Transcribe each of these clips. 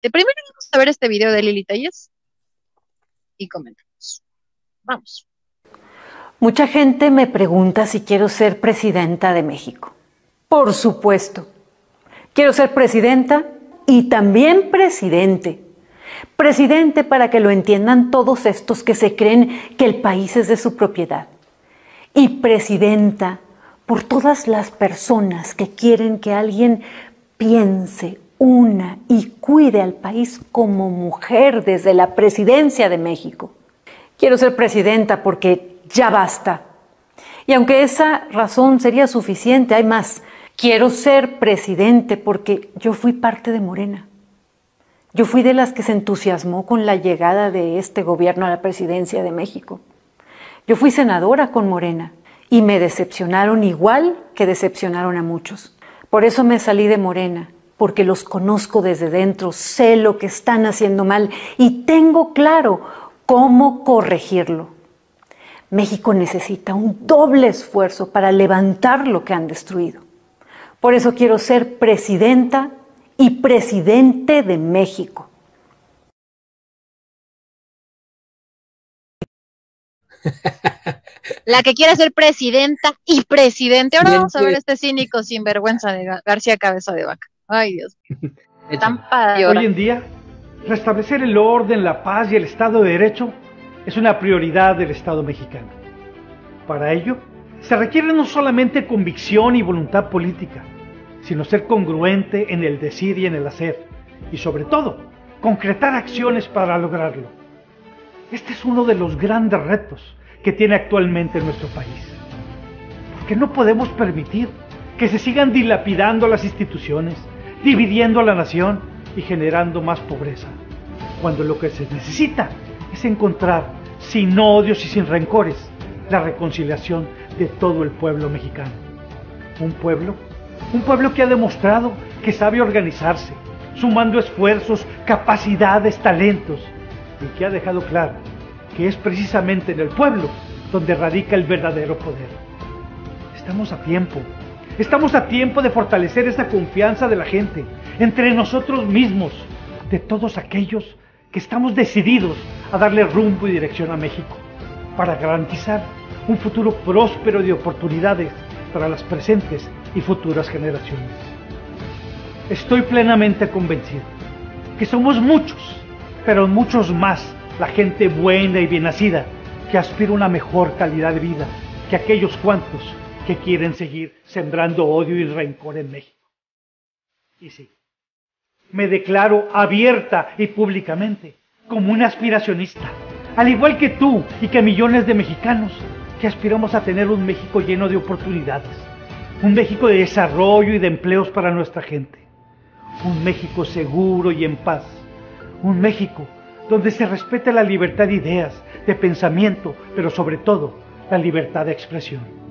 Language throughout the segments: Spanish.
De primero vamos a ver este video de Lili Talles y comentamos. Vamos. Mucha gente me pregunta si quiero ser presidenta de México. Por supuesto. Quiero ser presidenta y también presidente. Presidente para que lo entiendan todos estos que se creen que el país es de su propiedad. Y presidenta por todas las personas que quieren que alguien piense, una y cuide al país como mujer desde la presidencia de México. Quiero ser presidenta porque ya basta. Y aunque esa razón sería suficiente, hay más. Quiero ser presidente porque yo fui parte de Morena. Yo fui de las que se entusiasmó con la llegada de este gobierno a la presidencia de México. Yo fui senadora con Morena y me decepcionaron igual que decepcionaron a muchos. Por eso me salí de Morena porque los conozco desde dentro, sé lo que están haciendo mal y tengo claro cómo corregirlo. México necesita un doble esfuerzo para levantar lo que han destruido. Por eso quiero ser presidenta y presidente de México. La que quiera ser presidenta y presidente. Ahora vamos a ver este cínico sinvergüenza de García Cabeza de Vaca. Ay, Dios Hoy en día, restablecer el orden, la paz y el Estado de Derecho es una prioridad del Estado mexicano. Para ello, se requiere no solamente convicción y voluntad política, sino ser congruente en el decir y en el hacer, y sobre todo, concretar acciones para lograrlo. Este es uno de los grandes retos que tiene actualmente nuestro país, porque no podemos permitir que se sigan dilapidando las instituciones, dividiendo a la nación y generando más pobreza, cuando lo que se necesita es encontrar, sin odios y sin rencores, la reconciliación de todo el pueblo mexicano. Un pueblo, un pueblo que ha demostrado que sabe organizarse, sumando esfuerzos, capacidades, talentos, y que ha dejado claro que es precisamente en el pueblo donde radica el verdadero poder. Estamos a tiempo Estamos a tiempo de fortalecer esa confianza de la gente, entre nosotros mismos, de todos aquellos que estamos decididos a darle rumbo y dirección a México, para garantizar un futuro próspero de oportunidades para las presentes y futuras generaciones. Estoy plenamente convencido que somos muchos, pero muchos más la gente buena y bien nacida que aspira a una mejor calidad de vida que aquellos cuantos que quieren seguir sembrando odio y rencor en México. Y sí, me declaro abierta y públicamente como un aspiracionista, al igual que tú y que millones de mexicanos que aspiramos a tener un México lleno de oportunidades, un México de desarrollo y de empleos para nuestra gente, un México seguro y en paz, un México donde se respete la libertad de ideas, de pensamiento, pero sobre todo la libertad de expresión.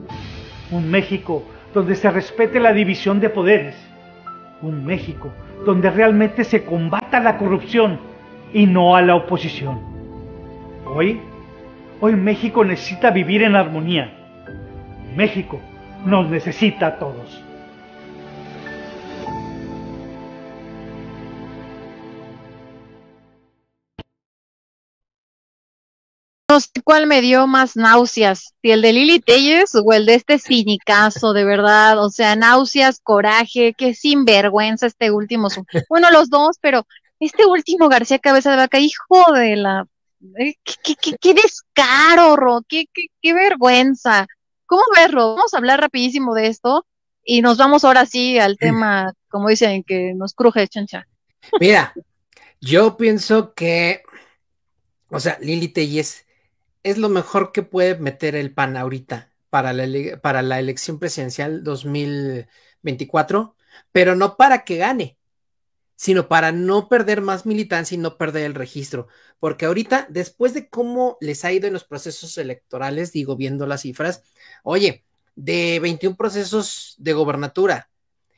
Un México donde se respete la división de poderes. Un México donde realmente se combata la corrupción y no a la oposición. Hoy, hoy México necesita vivir en armonía. México nos necesita a todos. cuál me dio más náuseas, si el de Lili Telles o el de este cinicazo, de verdad, o sea, náuseas, coraje, qué sinvergüenza este último, bueno, los dos, pero este último García Cabeza de Vaca, hijo de la, eh, qué, descaro, Ro, qué, vergüenza. ¿Cómo verlo, Vamos a hablar rapidísimo de esto y nos vamos ahora sí al tema, como dicen, que nos cruje, chancha. Mira, yo pienso que o sea, Lili Telles es lo mejor que puede meter el PAN ahorita para la, para la elección presidencial 2024, pero no para que gane, sino para no perder más militancia y no perder el registro. Porque ahorita, después de cómo les ha ido en los procesos electorales, digo, viendo las cifras, oye, de 21 procesos de gobernatura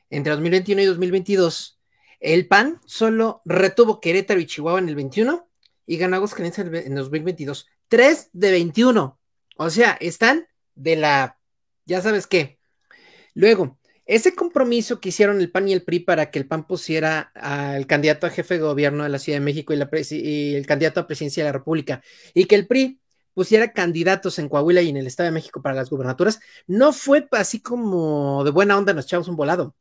entre 2021 y 2022, el PAN solo retuvo Querétaro y Chihuahua en el 21 y ganó Aguascalientes en el 2022. 3 de 21. O sea, están de la, ya sabes qué. Luego, ese compromiso que hicieron el PAN y el PRI para que el PAN pusiera al candidato a jefe de gobierno de la Ciudad de México y, el candidato a presidencia de la República, y que el PRI pusiera candidatos en Coahuila y en el Estado de México para las gubernaturas, no fue así como de buena onda nos echamos un volado.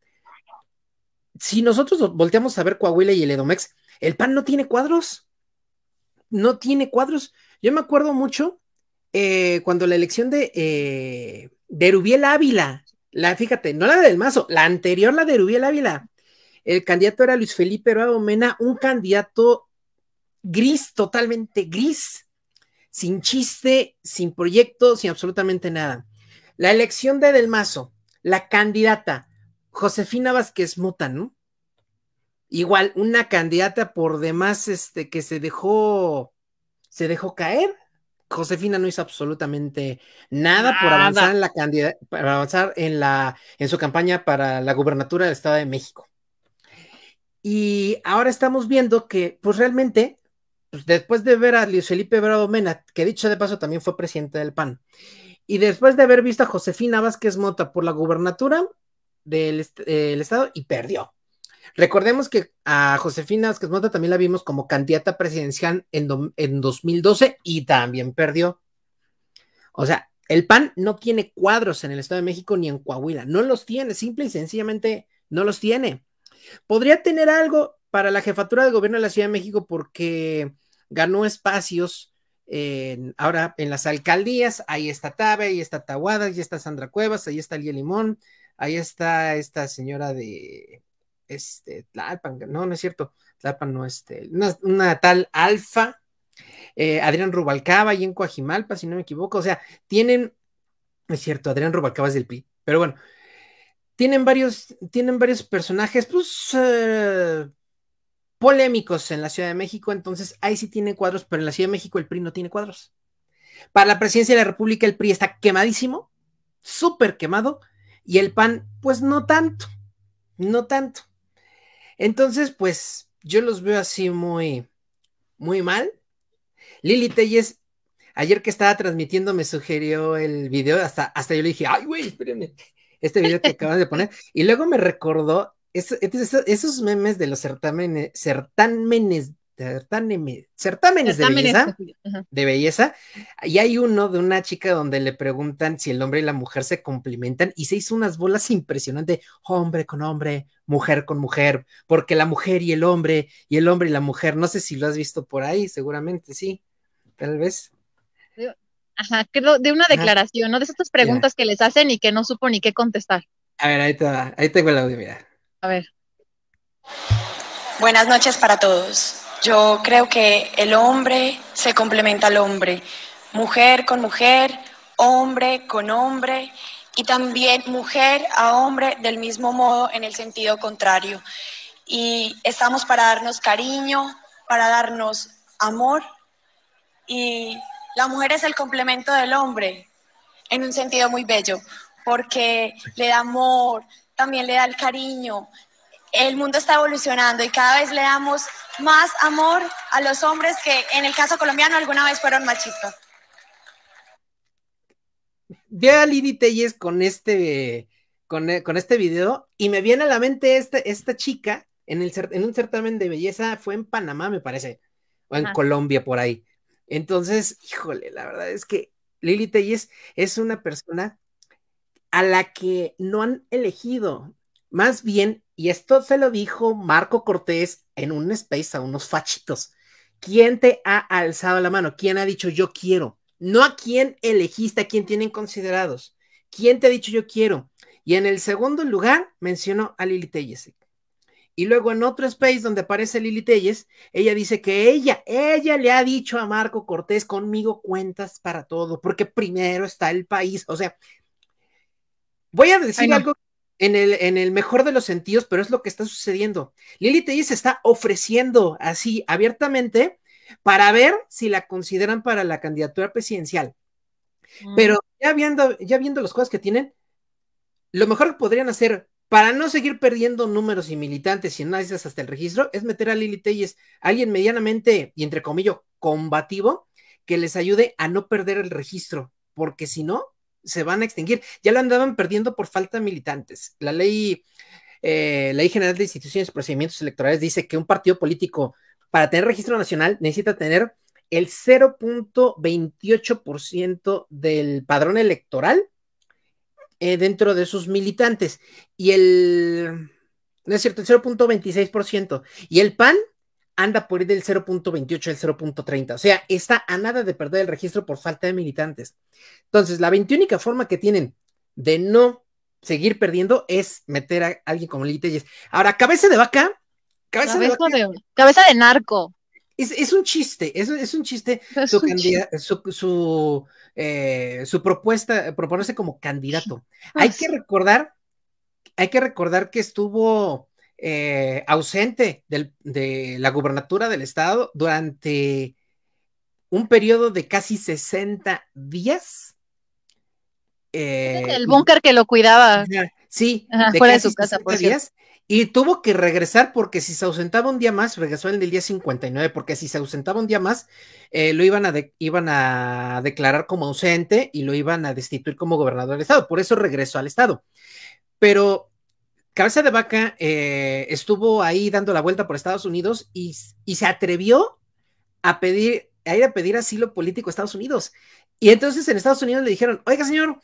Si nosotros volteamos a ver Coahuila y el Edomex, el PAN no tiene cuadros no tiene cuadros. Yo me acuerdo mucho eh, cuando la elección de, eh, de Rubiel Ávila, la, fíjate, no la del Mazo, la anterior, la de Rubiel Ávila, el candidato era Luis Felipe Rado Mena, un candidato gris, totalmente gris, sin chiste, sin proyecto, sin absolutamente nada. La elección de Del Mazo, la candidata Josefina Vázquez Mota, ¿no? Igual, una candidata por demás este, que se dejó, se dejó caer. Josefina no hizo absolutamente nada, por avanzar en la para avanzar en la, en su campaña para la gubernatura del Estado de México. Y ahora estamos viendo que, pues realmente, pues, después de ver a Luis Felipe Bravo Mena, que dicho de paso también fue presidente del PAN, y después de haber visto a Josefina Vázquez Mota por la gubernatura del Estado y perdió. Recordemos que a Josefina Vázquez Mota también la vimos como candidata presidencial en, 2012 y también perdió. O sea, el PAN no tiene cuadros en el Estado de México ni en Coahuila, no los tiene, simple y sencillamente no los tiene. Podría tener algo para la jefatura de gobierno de la Ciudad de México porque ganó espacios ahora en las alcaldías, ahí está Tabe, ahí está Tahuada, ahí está Sandra Cuevas, ahí está Lía Limón, ahí está esta señora de este, Tlalpan, no, no es cierto, Tlalpan no, este, una, tal Alfa, eh, Adrián Rubalcaba y en Coajimalpa, si no me equivoco, o sea, tienen, es cierto, Adrián Rubalcaba es del PRI, pero bueno, tienen varios, tienen varios personajes, pues, eh, polémicos en la Ciudad de México, entonces ahí sí tiene cuadros, pero en la Ciudad de México el PRI no tiene cuadros. Para la presidencia de la República el PRI está quemadísimo, súper quemado, y el PAN, pues no tanto, no tanto. Entonces, pues yo los veo así muy, muy mal. Lili Telles, ayer que estaba transmitiendo, me sugirió el video, hasta, hasta yo le dije, ay, güey, espérenme, este video que acabas de poner. Y luego me recordó esos memes de los certámenes, certámenes certámenes, de belleza, de belleza, y hay uno de una chica donde le preguntan si el hombre y la mujer se complementan y se hizo unas bolas impresionantes, hombre con hombre, mujer con mujer, porque la mujer y el hombre, y el hombre y la mujer, no sé si lo has visto por ahí, seguramente sí, tal vez. Ajá, creo de una declaración, ¿no? De esas preguntas que les hacen y que no supo ni qué contestar. A ver, ahí, ahí tengo el audio, A ver. Buenas noches para todos. Yo creo que el hombre se complementa al hombre, mujer con mujer, hombre con hombre y también mujer a hombre del mismo modo en el sentido contrario. Y estamos para darnos cariño, para darnos amor y la mujer es el complemento del hombre en un sentido muy bello porque le da amor, también le da el cariño, el mundo está evolucionando y cada vez le damos más amor a los hombres que en el caso colombiano alguna vez fueron machistas. Ve a Lili Telles con este, con, eh, este video y me viene a la mente esta, esta chica en, el, en un certamen de belleza, fue en Panamá me parece, o en Colombia por ahí. Entonces, híjole, la verdad es que Lili Telles es una persona a la que no han elegido, más bien y esto se lo dijo Marco Cortés en un space a unos fachitos. ¿Quién te ha alzado la mano? ¿Quién ha dicho yo quiero? No a quién elegiste, a quién tienen considerados. ¿Quién te ha dicho yo quiero? Y en el segundo lugar mencionó a Lili Telles. Y luego en otro space donde aparece Lili Telles, ella dice que ella, ella le ha dicho a Marco Cortés, conmigo cuentas para todo, porque primero está el país. O sea, voy a decir algo en el, mejor de los sentidos, pero es lo que está sucediendo. Lili Telles se está ofreciendo así abiertamente para ver si la consideran para la candidatura presidencial. Mm. Pero ya viendo, ya viendo las cosas que tienen, lo mejor que podrían hacer para no seguir perdiendo números y militantes y nada hasta el registro es meter a Lili Telles, alguien medianamente y entre comillas combativo, que les ayude a no perder el registro, porque si no, se van a extinguir. Ya lo andaban perdiendo por falta de militantes. La ley, la eh, ley General de Instituciones y Procedimientos Electorales dice que un partido político para tener registro nacional necesita tener el 0.28% del padrón electoral eh, dentro de sus militantes. Y el, no es cierto, el 0.26%. Y el PAN anda por ir del 0.28 al 0.30. O sea, está a nada de perder el registro por falta de militantes. Entonces, la 21 forma que tienen de no seguir perdiendo es meter a alguien como Lili Ahora, cabeza de vaca. Cabeza, de, narco. Es, un chiste, es, es un chiste su, eh, su, propuesta, proponerse como candidato. hay que recordar, hay que recordar que estuvo eh, ausente de la gubernatura del estado durante un periodo de casi 60 días. Eh, el búnker que lo cuidaba. Sí, fuera de su casa, días. Y tuvo que regresar porque si se ausentaba un día más, regresó en el día 59, porque si se ausentaba un día más, eh, lo iban a, iban a declarar como ausente y lo iban a destituir como gobernador del estado. Por eso regresó al estado. Pero Cabeza de Vaca eh, estuvo ahí dando la vuelta por Estados Unidos y, se atrevió a pedir, a ir a pedir asilo político a Estados Unidos. Y entonces en Estados Unidos le dijeron, oiga señor,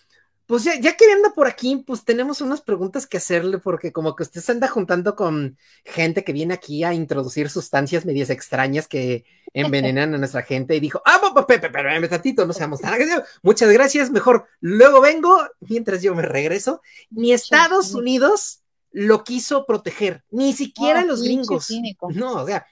pues ya, que anda por aquí, pues tenemos unas preguntas que hacerle porque como que usted se anda juntando con gente que viene aquí a introducir sustancias medias extrañas que envenenan a nuestra gente y dijo, ah, Pepe, papá, tantito, no seamos tan agresivos. Muchas gracias, mejor luego vengo mientras yo me regreso. Ni Estados Unidos lo quiso proteger, ni siquiera oh, los gringos. No, o sea,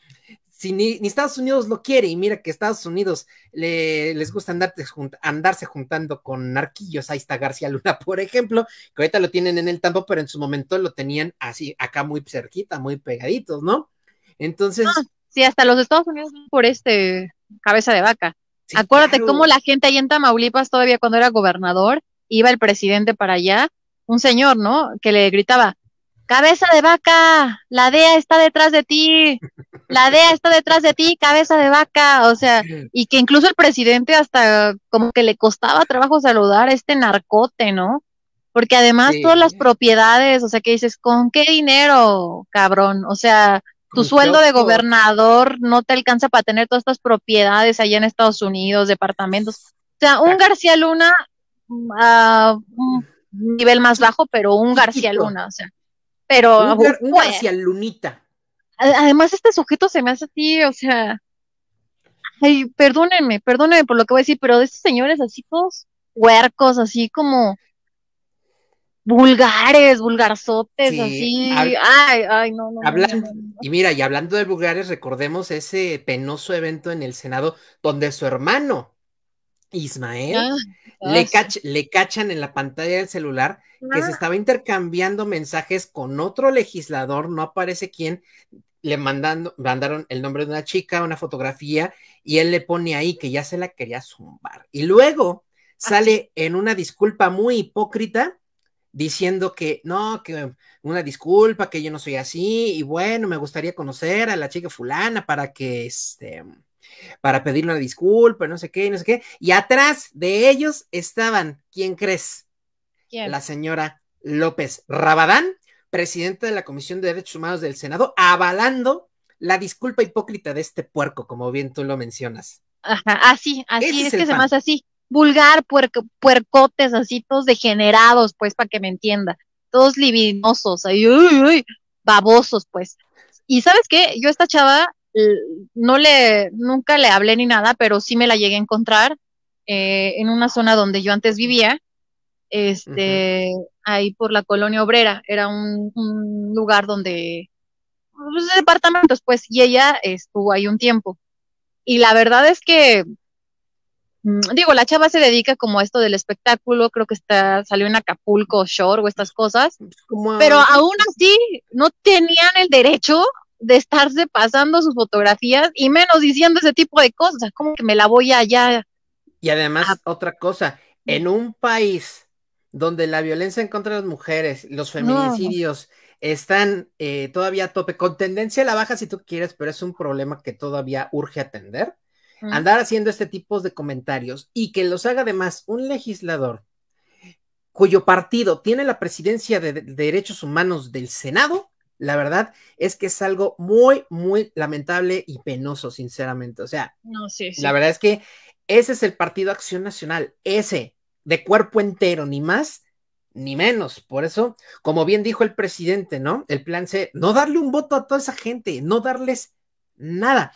si ni, Estados Unidos lo quiere, y mira que Estados Unidos le, les gusta junt, andarse juntando con narquillos, ahí está García Luna, por ejemplo, que ahorita lo tienen en el tambo, pero en su momento lo tenían así, acá muy cerquita, muy pegaditos, ¿no? Entonces... Ah, sí, hasta los Estados Unidos por este cabeza de vaca. Acuérdate cómo la gente ahí en Tamaulipas todavía cuando era gobernador, iba el presidente para allá, un señor, ¿no? Que le gritaba, cabeza de vaca, la DEA está detrás de ti, la DEA está detrás de ti, cabeza de vaca, o sea, y que incluso el presidente hasta como que le costaba trabajo saludar a este narcote, ¿no? Porque además todas las propiedades, o sea, que dices, ¿con qué dinero, cabrón? O sea, tu sueldo de gobernador no te alcanza para tener todas estas propiedades allá en Estados Unidos, departamentos. O sea, un García Luna mm, a un nivel más bajo, pero un García Luna, o sea pero hacia pues. lunita. Además, este sujeto se me hace a ti, o sea, ay, perdónenme, perdónenme por lo que voy a decir, pero de estos señores así todos huercos, así como vulgares, vulgarzotes, así, ay, ay, no, no, hablando, Y mira, y hablando de vulgares, recordemos ese penoso evento en el Senado donde su hermano Ismael ah le, cachan en la pantalla del celular que se ah. estaba intercambiando mensajes con otro legislador, no aparece quién, le mandando, mandaron el nombre de una chica, una fotografía, y él le pone ahí que ya se la quería zumbar. Y luego ah. sale en una disculpa muy hipócrita diciendo que no, que una disculpa, que yo no soy así, y bueno, me gustaría conocer a la chica fulana para que este para pedir una disculpa, no sé qué, no sé qué. Y atrás de ellos estaban, ¿quién crees? La señora López Rabadán, presidenta de la Comisión de Derechos Humanos del Senado, avalando la disculpa hipócrita de este puerco, como bien tú lo mencionas. Ajá, así, así, es, que se más así, vulgar, puerco, puercotes, así, todos degenerados, pues, para que me entienda, todos libidinosos, ay, babosos, pues. Y sabes qué, yo esta chava eh, no le, nunca le hablé ni nada, pero sí me la llegué a encontrar eh, en una zona donde yo antes vivía, este, ahí por la colonia obrera, era un, lugar donde, pues, departamentos, pues, y ella estuvo ahí un tiempo. Y la verdad es que, mm, digo, la chava se dedica como a esto del espectáculo, creo que está, salió en Acapulco, Shore o estas cosas, pero aún así no tenían el derecho de estarse pasando sus fotografías y menos diciendo ese tipo de cosas, como que me la voy allá. Y además, otra cosa, en un país donde la violencia en contra de las mujeres, los feminicidios están eh, todavía a tope, con tendencia a la baja si tú quieres, pero es un problema que todavía urge atender, mm. andar haciendo este tipo de comentarios y que los haga además un legislador cuyo partido tiene la presidencia de Derechos Humanos del Senado, la verdad es que es algo muy, muy lamentable y penoso, sinceramente. O sea, no, la verdad es que ese es el Partido Acción Nacional, ese, de cuerpo entero, ni más ni menos. Por eso, como bien dijo el presidente, ¿no? El plan C, no darle un voto a toda esa gente, no darles nada.